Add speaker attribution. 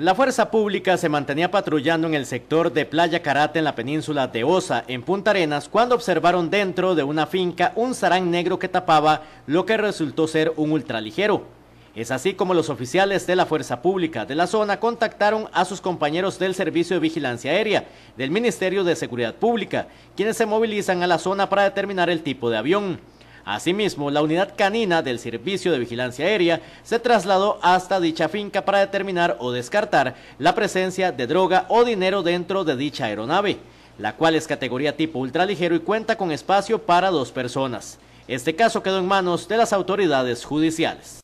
Speaker 1: La Fuerza Pública se mantenía patrullando en el sector de Playa Karate en la península de Osa, en Punta Arenas, cuando observaron dentro de una finca un sarán negro que tapaba lo que resultó ser un ultraligero. Es así como los oficiales de la Fuerza Pública de la zona contactaron a sus compañeros del Servicio de Vigilancia Aérea del Ministerio de Seguridad Pública, quienes se movilizan a la zona para determinar el tipo de avión. Asimismo, la unidad canina del Servicio de Vigilancia Aérea se trasladó hasta dicha finca para determinar o descartar la presencia de droga o dinero dentro de dicha aeronave, la cual es categoría tipo ultraligero y cuenta con espacio para dos personas. Este caso quedó en manos de las autoridades judiciales.